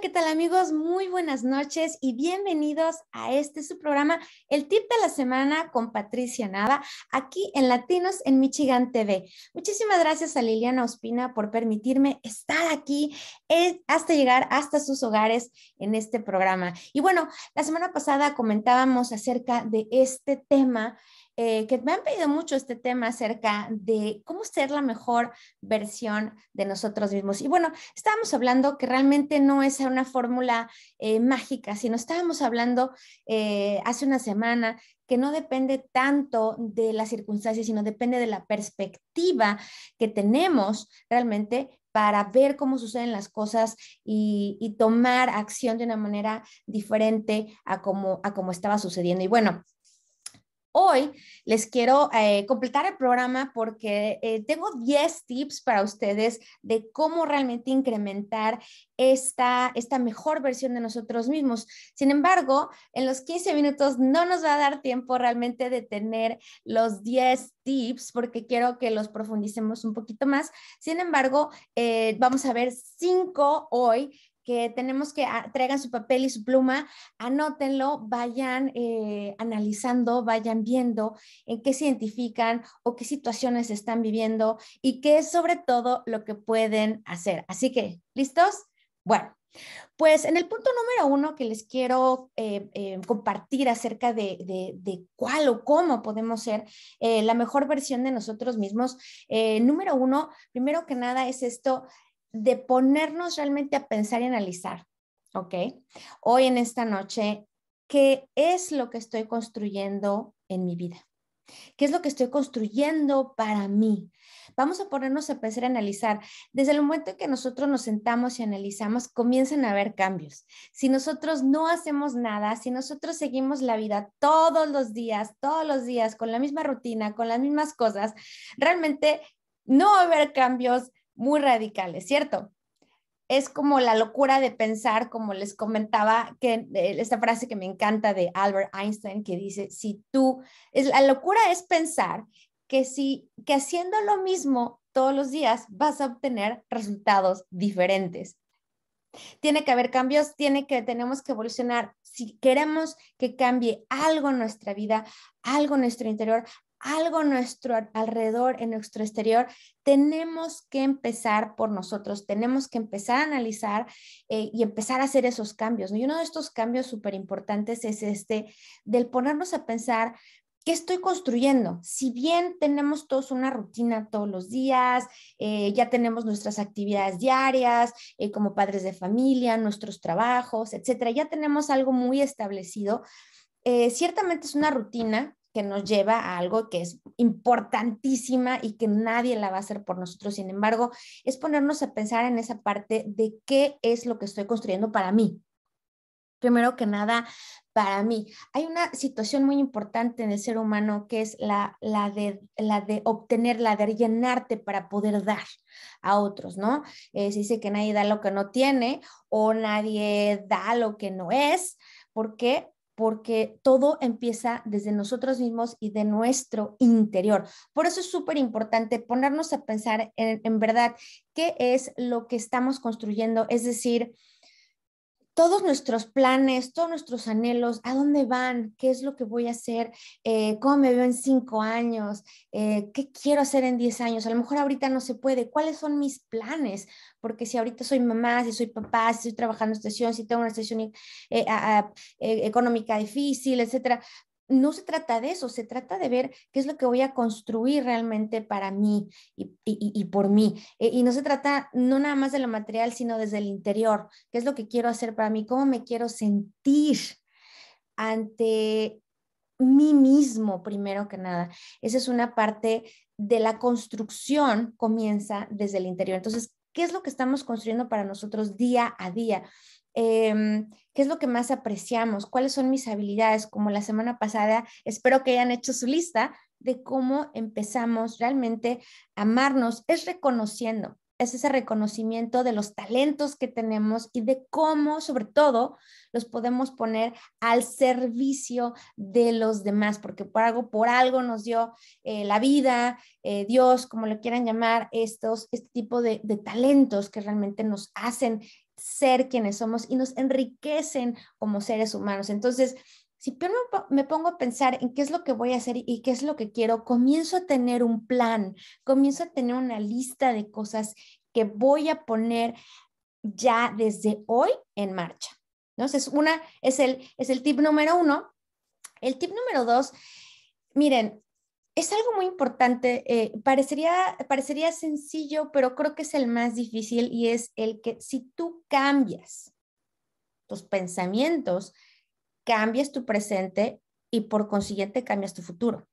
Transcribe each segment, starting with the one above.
¿qué tal amigos? Muy buenas noches y bienvenidos a este su programa, El Tip de la Semana con Patricia Nava, aquí en Latinos en Michigan TV. Muchísimas gracias a Liliana Ospina por permitirme estar aquí eh, hasta llegar hasta sus hogares en este programa. Y bueno, la semana pasada comentábamos acerca de este tema eh, que me han pedido mucho este tema acerca de cómo ser la mejor versión de nosotros mismos. Y bueno, estábamos hablando que realmente no es una fórmula eh, mágica, sino estábamos hablando eh, hace una semana que no depende tanto de las circunstancias, sino depende de la perspectiva que tenemos realmente para ver cómo suceden las cosas y, tomar acción de una manera diferente a como, a como estaba sucediendo. Y bueno, Hoy les quiero eh, completar el programa porque eh, tengo 10 tips para ustedes de cómo realmente incrementar esta, esta mejor versión de nosotros mismos. Sin embargo, en los 15 minutos no nos va a dar tiempo realmente de tener los 10 tips porque quiero que los profundicemos un poquito más. Sin embargo, eh, vamos a ver 5 hoy que tenemos que ah, traigan su papel y su pluma, anótenlo, vayan eh, analizando, vayan viendo en qué se identifican o qué situaciones están viviendo y qué es sobre todo lo que pueden hacer. Así que, ¿listos? Bueno, pues en el punto número uno que les quiero eh, eh, compartir acerca de, cuál o cómo podemos ser la mejor versión de nosotros mismos, número uno, primero que nada es esto, de ponernos realmente a pensar y analizar, ¿ok? Hoy en esta noche, ¿qué es lo que estoy construyendo en mi vida? ¿Qué es lo que estoy construyendo para mí? Vamos a ponernos a pensar y analizar. Desde el momento en que nosotros nos sentamos y analizamos, comienzan a haber cambios. Si nosotros no hacemos nada, si nosotros seguimos la vida todos los días, todos los días, con la misma rutina, con las mismas cosas, realmente no va a haber cambios, muy radicales, ¿cierto? Es como la locura de pensar, como les comentaba, que eh, esta frase que me encanta de Albert Einstein, que dice, si tú, es, la locura es pensar que si, que haciendo lo mismo todos los días vas a obtener resultados diferentes. Tiene que haber cambios, tiene que, tenemos que evolucionar. Si queremos que cambie algo en nuestra vida, algo en nuestro interior, algo nuestro alrededor, en nuestro exterior, tenemos que empezar por nosotros, tenemos que empezar a analizar eh, y empezar a hacer esos cambios. Y uno de estos cambios súper importantes es este, del ponernos a pensar, ¿Qué estoy construyendo? Si bien tenemos todos una rutina todos los días, eh, ya tenemos nuestras actividades diarias eh, como padres de familia, nuestros trabajos, etcétera, ya tenemos algo muy establecido. ciertamente es una rutina, que nos lleva a algo que es importantísima y que nadie la va a hacer por nosotros. Sin embargo, es ponernos a pensar en esa parte de qué es lo que estoy construyendo para mí. Primero que nada, para mí, hay una situación muy importante en el ser humano que es la, la, de, la de obtener, la de llenarte para poder dar a otros, ¿no? Eh, se dice que nadie da lo que no tiene o nadie da lo que no es. ¿Por qué? porque todo empieza desde nosotros mismos y de nuestro interior. Por eso es súper importante ponernos a pensar en, en verdad qué es lo que estamos construyendo, es decir, todos nuestros planes, todos nuestros anhelos, a dónde van, qué es lo que voy a hacer, eh, cómo me veo en cinco años, eh, qué quiero hacer en diez años, a lo mejor ahorita no se puede, cuáles son mis planes, porque si ahorita soy mamá, si soy papá, si estoy trabajando en sesión, si tengo una estación eh, económica difícil, etcétera, no se trata de eso, se trata de ver qué es lo que voy a construir realmente para mí y, por mí. Eh, y no se trata no nada más de lo material, sino desde el interior, qué es lo que quiero hacer para mí, cómo me quiero sentir ante mí mismo, primero que nada. Esa es una parte de la construcción, comienza desde el interior. Entonces, ¿qué es lo que estamos construyendo para nosotros día a día? Em, qué es lo que más apreciamos, cuáles son mis habilidades, como la semana pasada, espero que hayan hecho su lista de cómo empezamos realmente a amarnos, es reconociendo, es ese reconocimiento de los talentos que tenemos y de cómo, sobre todo, los podemos poner al servicio de los demás, porque por algo, por algo nos dio eh, la vida, eh, Dios, como lo quieran llamar, estos, este tipo de talentos que realmente nos hacen ser quienes somos y nos enriquecen como seres humanos. Entonces, si me pongo a pensar en qué es lo que voy a hacer y qué es lo que quiero, comienzo a tener un plan, comienzo a tener una lista de cosas que voy a poner ya desde hoy en marcha. entonces una, es, el, es el tip número uno. El tip número dos, miren, es algo muy importante. Eh, parecería, parecería sencillo, pero creo que es el más difícil y es el que si tú cambias tus pensamientos, cambias tu presente y por consiguiente cambias tu futuro.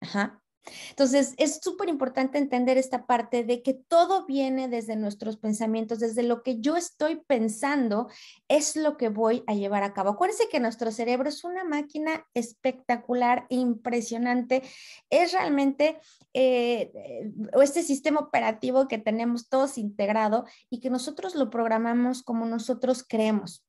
Ajá. Entonces, es súper importante entender esta parte de que todo viene desde nuestros pensamientos, desde lo que yo estoy pensando es lo que voy a llevar a cabo. Acuérdense que nuestro cerebro es una máquina espectacular, impresionante, es realmente eh, eh, este sistema operativo que tenemos todos integrado y que nosotros lo programamos como nosotros creemos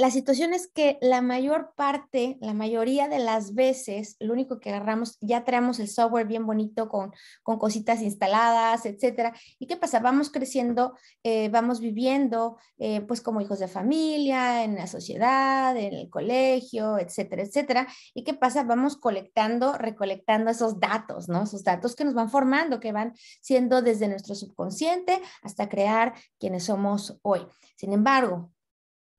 la situación es que la mayor parte, la mayoría de las veces, lo único que agarramos, ya traemos el software bien bonito con, cositas instaladas, etcétera. ¿Y qué pasa? Vamos creciendo, eh, vamos viviendo, eh, pues como hijos de familia, en la sociedad, en el colegio, etcétera, etcétera. ¿Y qué pasa? Vamos colectando, recolectando esos datos, ¿no? Esos datos que nos van formando, que van siendo desde nuestro subconsciente hasta crear quienes somos hoy. Sin embargo,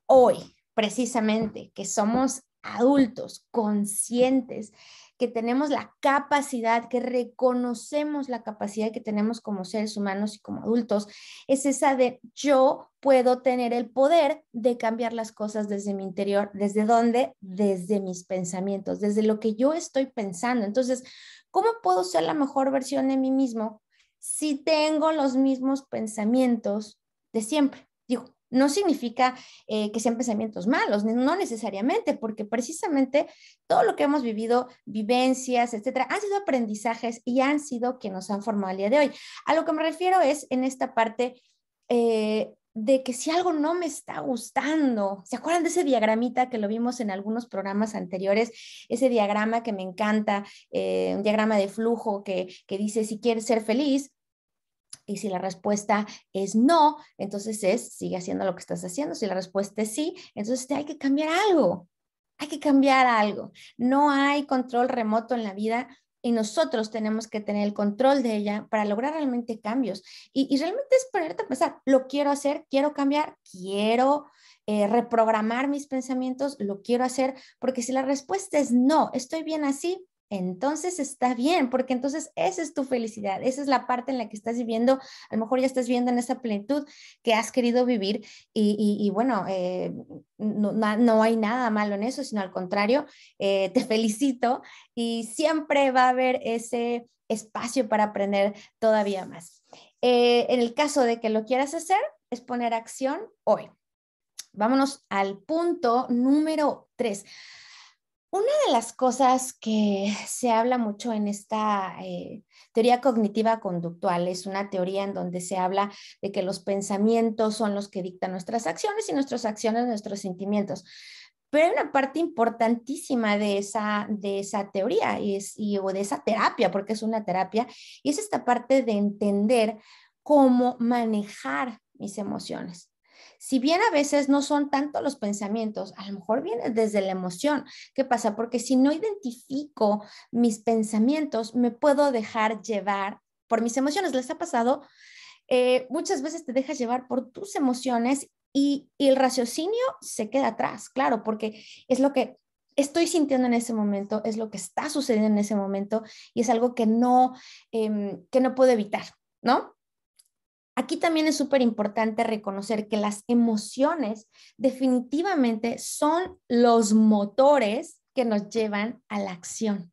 hoy, precisamente que somos adultos, conscientes, que tenemos la capacidad, que reconocemos la capacidad que tenemos como seres humanos y como adultos, es esa de yo puedo tener el poder de cambiar las cosas desde mi interior, desde dónde, desde mis pensamientos, desde lo que yo estoy pensando. Entonces, ¿cómo puedo ser la mejor versión de mí mismo si tengo los mismos pensamientos de siempre? Digo, no significa eh, que sean pensamientos malos, no necesariamente, porque precisamente todo lo que hemos vivido, vivencias, etcétera, han sido aprendizajes y han sido que nos han formado al día de hoy. A lo que me refiero es en esta parte eh, de que si algo no me está gustando, ¿se acuerdan de ese diagramita que lo vimos en algunos programas anteriores? Ese diagrama que me encanta, eh, un diagrama de flujo que, que dice si quieres ser feliz, y si la respuesta es no, entonces es sigue haciendo lo que estás haciendo. Si la respuesta es sí, entonces hay que cambiar algo. Hay que cambiar algo. No hay control remoto en la vida y nosotros tenemos que tener el control de ella para lograr realmente cambios. Y, realmente es ponerte a pensar, lo quiero hacer, quiero cambiar, quiero eh, reprogramar mis pensamientos, lo quiero hacer, porque si la respuesta es no, estoy bien así, entonces está bien, porque entonces esa es tu felicidad, esa es la parte en la que estás viviendo, a lo mejor ya estás viviendo en esa plenitud que has querido vivir y, bueno, eh, no, hay nada malo en eso, sino al contrario, eh, te felicito y siempre va a haber ese espacio para aprender todavía más. Eh, en el caso de que lo quieras hacer, es poner acción hoy. Vámonos al punto número tres. Una de las cosas que se habla mucho en esta eh, teoría cognitiva conductual es una teoría en donde se habla de que los pensamientos son los que dictan nuestras acciones y nuestras acciones nuestros sentimientos. Pero hay una parte importantísima de esa, de esa teoría es, o de esa terapia, porque es una terapia, y es esta parte de entender cómo manejar mis emociones si bien a veces no son tanto los pensamientos, a lo mejor viene desde la emoción. ¿Qué pasa? Porque si no identifico mis pensamientos, me puedo dejar llevar por mis emociones. ¿Les ha pasado? Eh, muchas veces te dejas llevar por tus emociones y, el raciocinio se queda atrás, claro, porque es lo que estoy sintiendo en ese momento, es lo que está sucediendo en ese momento y es algo que no, em, que no puedo evitar, ¿no? Aquí también es súper importante reconocer que las emociones definitivamente son los motores que nos llevan a la acción.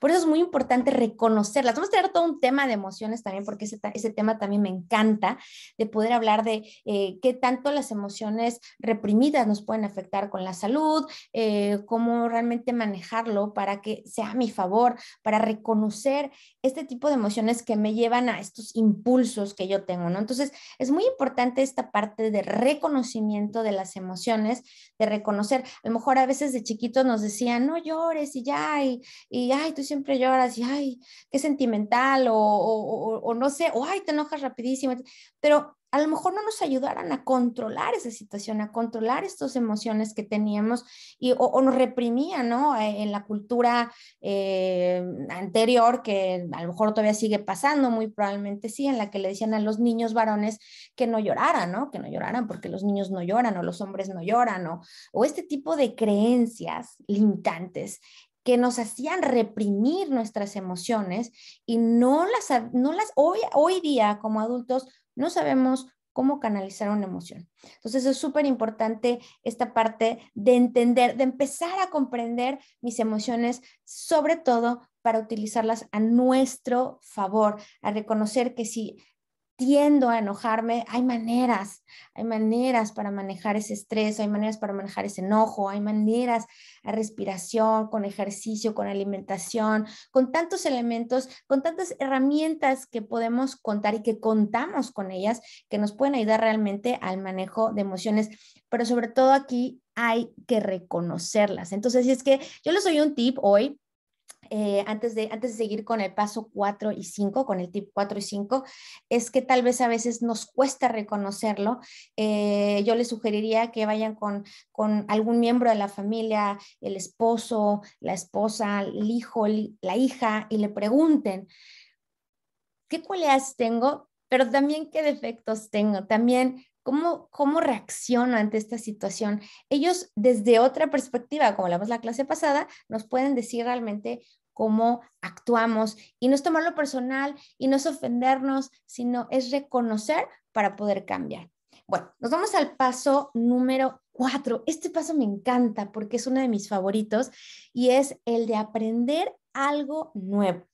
Por eso es muy importante reconocerlas. Vamos a tener todo un tema de emociones también, porque ese, ese tema también me encanta, de poder hablar de eh, qué tanto las emociones reprimidas nos pueden afectar con la salud, eh, cómo realmente manejarlo para que sea a mi favor, para reconocer este tipo de emociones que me llevan a estos impulsos que yo tengo, ¿no? Entonces, es muy importante esta parte de reconocimiento de las emociones, de reconocer, a lo mejor a veces de chiquitos nos decían, no llores y ya, y ya ay, tú siempre lloras y, ay, qué sentimental o, no sé, o, ay, te enojas rapidísimo. Pero a lo mejor no nos ayudaran a controlar esa situación, a controlar estas emociones que teníamos y, o, nos reprimían, ¿no? Eh, en la cultura eh, anterior, que a lo mejor todavía sigue pasando, muy probablemente sí, en la que le decían a los niños varones que no lloraran, ¿no? Que no lloraran porque los niños no lloran o los hombres no lloran o, o este tipo de creencias limitantes que nos hacían reprimir nuestras emociones y no las, no las hoy, hoy día como adultos no sabemos cómo canalizar una emoción. Entonces es súper importante esta parte de entender, de empezar a comprender mis emociones, sobre todo para utilizarlas a nuestro favor, a reconocer que si tiendo a enojarme, hay maneras, hay maneras para manejar ese estrés, hay maneras para manejar ese enojo, hay maneras a respiración, con ejercicio, con alimentación, con tantos elementos, con tantas herramientas que podemos contar y que contamos con ellas que nos pueden ayudar realmente al manejo de emociones, pero sobre todo aquí hay que reconocerlas. Entonces, si es que yo les doy un tip hoy eh, antes, de, antes de seguir con el paso 4 y 5, con el tip 4 y 5, es que tal vez a veces nos cuesta reconocerlo. Eh, yo les sugeriría que vayan con, con algún miembro de la familia, el esposo, la esposa, el hijo, la hija, y le pregunten, ¿qué cualidades tengo pero también qué defectos tengo, también cómo, cómo reacciono ante esta situación. Ellos desde otra perspectiva, como hablamos la clase pasada, nos pueden decir realmente cómo actuamos y no es tomarlo personal y no es ofendernos, sino es reconocer para poder cambiar. Bueno, nos vamos al paso número cuatro. Este paso me encanta porque es uno de mis favoritos y es el de aprender algo nuevo.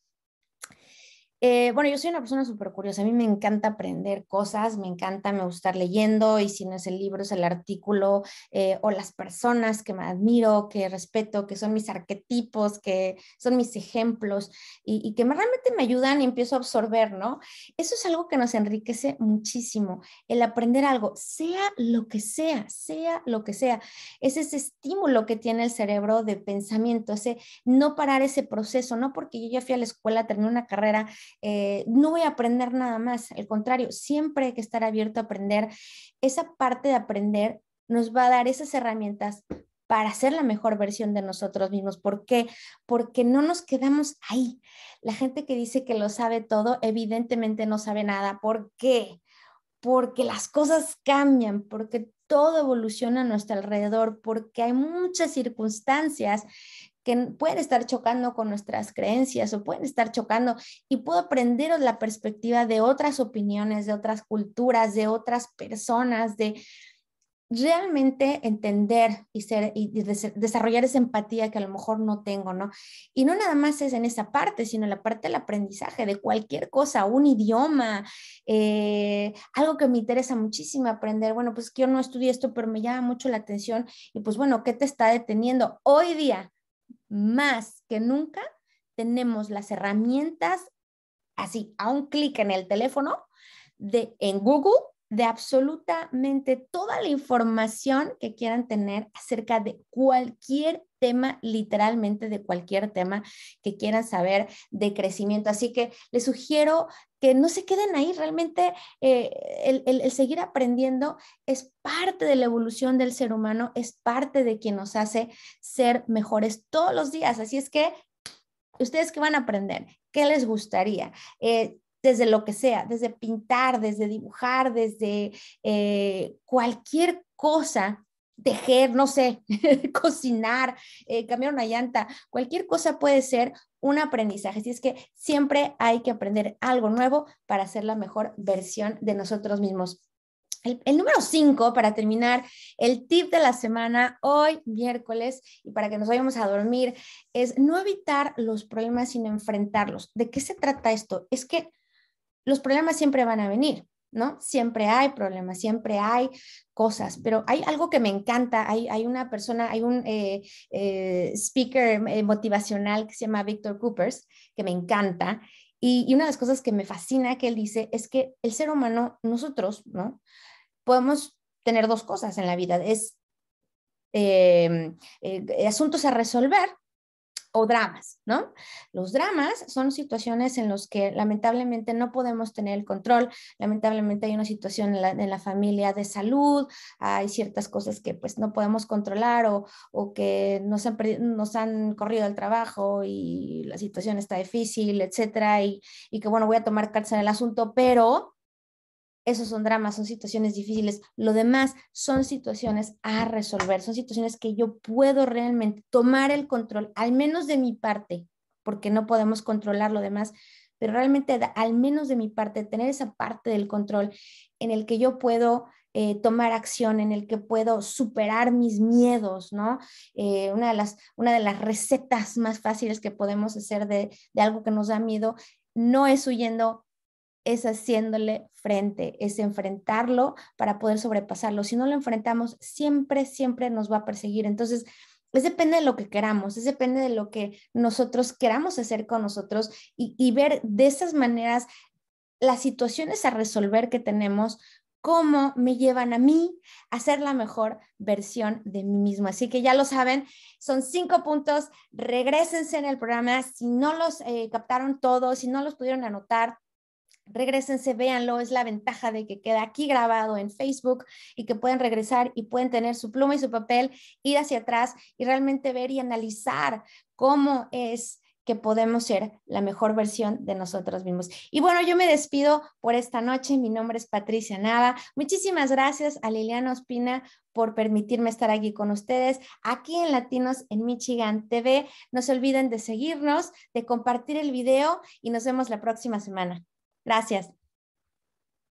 Eh, bueno, yo soy una persona súper curiosa, a mí me encanta aprender cosas, me encanta, me gusta estar leyendo y si no es el libro, es el artículo eh, o las personas que me admiro, que respeto, que son mis arquetipos, que son mis ejemplos y, y que realmente me ayudan y empiezo a absorber, ¿no? Eso es algo que nos enriquece muchísimo, el aprender algo, sea lo que sea, sea lo que sea. Es ese estímulo que tiene el cerebro de pensamiento, ese no parar ese proceso, no porque yo ya fui a la escuela, terminé una carrera, eh, no voy a aprender nada más. Al contrario, siempre hay que estar abierto a aprender. Esa parte de aprender nos va a dar esas herramientas para ser la mejor versión de nosotros mismos. ¿Por qué? Porque no nos quedamos ahí. La gente que dice que lo sabe todo, evidentemente no sabe nada. ¿Por qué? Porque las cosas cambian, porque todo evoluciona a nuestro alrededor, porque hay muchas circunstancias que pueden estar chocando con nuestras creencias o pueden estar chocando y puedo aprender la perspectiva de otras opiniones, de otras culturas, de otras personas, de realmente entender y, ser, y desarrollar esa empatía que a lo mejor no tengo, ¿no? Y no nada más es en esa parte, sino en la parte del aprendizaje de cualquier cosa, un idioma, eh, algo que me interesa muchísimo aprender. Bueno, pues que yo no estudié esto, pero me llama mucho la atención y pues bueno, ¿qué te está deteniendo hoy día? más que nunca tenemos las herramientas así, a un clic en el teléfono, de, en Google, de absolutamente toda la información que quieran tener acerca de cualquier tema, literalmente de cualquier tema que quieran saber de crecimiento. Así que les sugiero que no se queden ahí, realmente eh, el, seguir aprendiendo es parte de la evolución del ser humano, es parte de quien nos hace ser mejores todos los días. Así es que... Ustedes qué van a aprender, ¿Qué les gustaría? Eh, desde lo que sea, desde pintar, desde dibujar, desde eh, cualquier cosa, tejer, no sé, cocinar, eh, cambiar una llanta, cualquier cosa puede ser un aprendizaje. Así es que siempre hay que aprender algo nuevo para ser la mejor versión de nosotros mismos. El, número cinco, para terminar, el tip de la semana hoy, miércoles, y para que nos vayamos a dormir, es no evitar los problemas, sino enfrentarlos. ¿De qué se trata esto? Es que los problemas siempre van a venir, ¿no? Siempre hay problemas, siempre hay cosas, pero hay algo que me encanta, hay, una persona, hay un eh, eh, speaker eh, motivacional que se llama Victor Coopers, que me encanta, y, una de las cosas que me fascina que él dice es que el ser humano, nosotros, ¿no? Podemos tener dos cosas en la vida, es em, asuntos a resolver o dramas, ¿no? Los dramas son situaciones en las que lamentablemente no podemos tener el control, lamentablemente hay una situación en la, familia de salud, hay ciertas cosas que pues no podemos controlar o, que nos han, han corrido al trabajo y la situación está difícil, etcétera, y, y que bueno, voy a tomar cartas en el asunto, pero esos son dramas, son situaciones difíciles. Lo demás son situaciones a resolver, son situaciones que yo puedo realmente tomar el control, al menos de mi parte, porque no podemos controlar lo demás, pero realmente al menos de mi parte, tener esa parte del control en el que yo puedo eh, tomar acción, en el que puedo superar mis miedos, ¿no? Eh, una, de las, una de las recetas más fáciles que podemos hacer de, de algo que nos da miedo no es huyendo es haciéndole frente, es enfrentarlo para poder sobrepasarlo. Si no lo enfrentamos, siempre, siempre nos va a perseguir. Entonces, es depende de lo que queramos, es depende de lo que nosotros queramos hacer con nosotros y, ver de esas maneras las situaciones a resolver que tenemos cómo me llevan a mí a ser la mejor versión de mí mismo. Así que ya lo saben, son cinco puntos, regresense en el programa, si no los eh, captaron todos, si no los pudieron anotar, regresense, véanlo, es la ventaja de que queda aquí grabado en Facebook y que pueden regresar y pueden tener su pluma y su papel, ir hacia atrás y realmente ver y analizar cómo es que podemos ser la mejor versión de nosotros mismos. Y bueno, yo me despido por esta noche. Mi nombre es Patricia Nava. Muchísimas gracias a Liliana Ospina por permitirme estar aquí con ustedes, aquí en Latinos en Michigan TV. No se olviden de seguirnos, de compartir el video y nos vemos la próxima semana. Gracias.